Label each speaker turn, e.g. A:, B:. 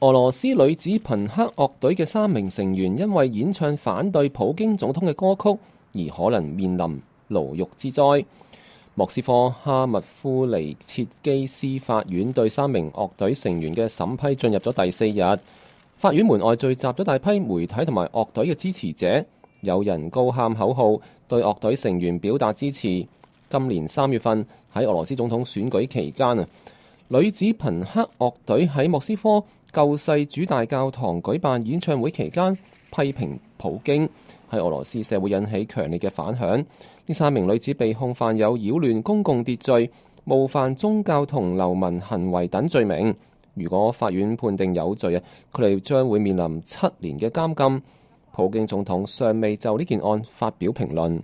A: 俄罗斯女子朋克乐队嘅三名成员因为演唱反对普京总统嘅歌曲而可能面临牢狱之灾。莫斯科哈密夫尼切基斯法院对三名乐队成员嘅审批进入咗第四日，法院门外聚集咗大批媒体同埋乐队嘅支持者，有人高喊口号，对乐队成员表达支持。今年三月份喺俄罗斯总统选举期间啊。女子朋克樂隊喺莫斯科舊世主大教堂舉辦演唱會期間，批評普京喺俄羅斯社會引起強烈嘅反響。呢三名女子被控犯有擾亂公共秩序、冒犯宗教同流民行為等罪名。如果法院判定有罪啊，佢哋將會面臨七年嘅監禁。普京總統尚未就呢件案發表評論。